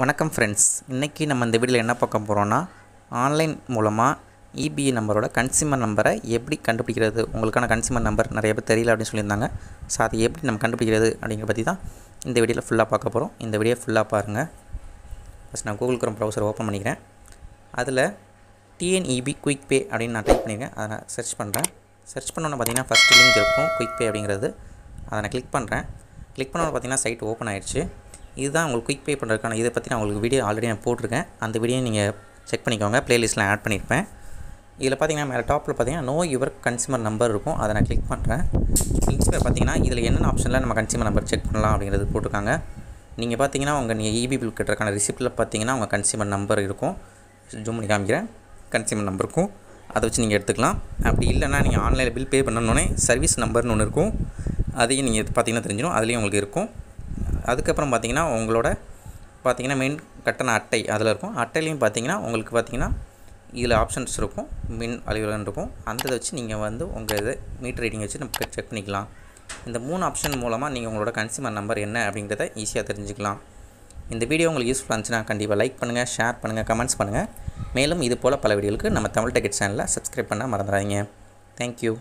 வணக்கம் ஃப்ரெண்ட்ஸ் இன்றைக்கி நம்ம இந்த வீடியோவில் என்ன பார்க்க போகிறோன்னா ஆன்லைன் மூலமாக இபிஐ e நம்பரோட கன்சியூமர் நம்பரை எப்படி கண்டுபிடிக்கிறது உங்களுக்கான கன்சியூமர் நம்பர் நிறைய பேர் தெரியல அப்படின்னு சொல்லியிருந்தாங்க ஸோ அதை எப்படி நம்ம கண்டுபிடிக்கிறது அப்படிங்கிற பற்றி தான் இந்த வீடியோவில் ஃபுல்லாக பார்க்க போகிறோம் இந்த வீடியோ ஃபுல்லாக பாருங்கள் ஃபஸ்ட் நான் கூகுள் குரம் ப்ரௌசர் ஓப்பன் பண்ணிக்கிறேன் அதில் டிஎன்இபி குயிக் பே அப்படின்னு நான் டைப் பண்ணியிருக்கேன் அதை நான் சர்ச் பண்ணுறேன் சர்ச் பண்ணோன்னு பார்த்தீங்கன்னா ஃபஸ்ட் லிங்க் இருக்கும் குயிக் பே அப்படிங்கிறது அதை நான் கிளிக் பண்ணுறேன் கிளிக் பண்ணோன்னு பார்த்தீங்கன்னா சைட் ஓப்பன் ஆயிடுச்சு இதுதான் உங்களுக்கு குயிக் பே பண்ணுறதுக்கான இதை பற்றி நான் உங்களுக்கு வீடியோ ஆல்ரெடி நான் போட்டிருக்கேன் அந்த வீடியோ நீங்கள் செக் பண்ணிக்கோங்க ப்ளேலிஸ்ட்டில் ஆட் பண்ணியிருப்பேன் இதில் பார்த்தீங்கன்னா மேலே டாப்பில் பார்த்தீங்கன்னா நோ யுவர் கன்சியூமர் நம்பர் இருக்கும் அதை நான் கிளிக் பண்ணுறேன் கிளிக் பார்த்தீங்கன்னா இதில் என்னென்ன ஆப்ஷனில் நம்ம கன்சியூமர் நம்பர் செக் பண்ணலாம் அப்படிங்கிறது போட்டிருக்காங்க நீங்கள் பார்த்தீங்கன்னா உங்கள் நீங்கள் இபி பில் கட்டுறக்கான ரிசிப்ட்டில் பார்த்தீங்கன்னா உங்கள் கன்சியூமர் நம்பர் இருக்கும் ஜூம் பண்ணி காமிக்கிறேன் கன்சியூமர் நம்பர் இருக்கும் அதை வச்சு நீங்கள் எடுத்துக்கலாம் அப்படி இல்லைனா நீங்கள் ஆன்லைனில் பில் பே பண்ணணுன்னே சர்வீஸ் நம்பர்னு ஒன்று இருக்கும் அதையும் நீங்கள் பார்த்தீங்கன்னா தெரிஞ்சிடும் அதுலேயும் உங்களுக்கு இருக்கும் அதுக்கப்புறம் பார்த்திங்கன்னா உங்களோட பார்த்திங்கன்னா மெயின் கட்டண அட்டை அதில் இருக்கும் அட்டையிலையும் பார்த்திங்கன்னா உங்களுக்கு பார்த்திங்கன்னா இதில் ஆப்ஷன்ஸ் இருக்கும் மின் அலுவலகம் இருக்கும் அந்த இதை வச்சு நீங்கள் வந்து உங்கள் இது மீட்டர் ரீடிங் வச்சு நம்ம செக் பண்ணிக்கலாம் இந்த மூணு ஆப்ஷன் மூலமாக நீங்கள் உங்களோட கன்சியூமர் நம்பர் என்ன அப்படிங்கிறத ஈஸியாக தெரிஞ்சுக்கலாம் இந்த வீடியோ உங்களுக்கு யூஸ்ஃபுல்லாக இருந்துச்சுன்னா கண்டிப்பாக லைக் பண்ணுங்கள் ஷேர் பண்ணுங்கள் கமெண்ட்ஸ் பண்ணுங்கள் மேலும் இது போல் பல வீடியோக்கு நம்ம தமிழ் டெக்கெட் சேனலில் சப்ஸ்கிரைப் பண்ண மறந்துடாதீங்க தேங்க்யூ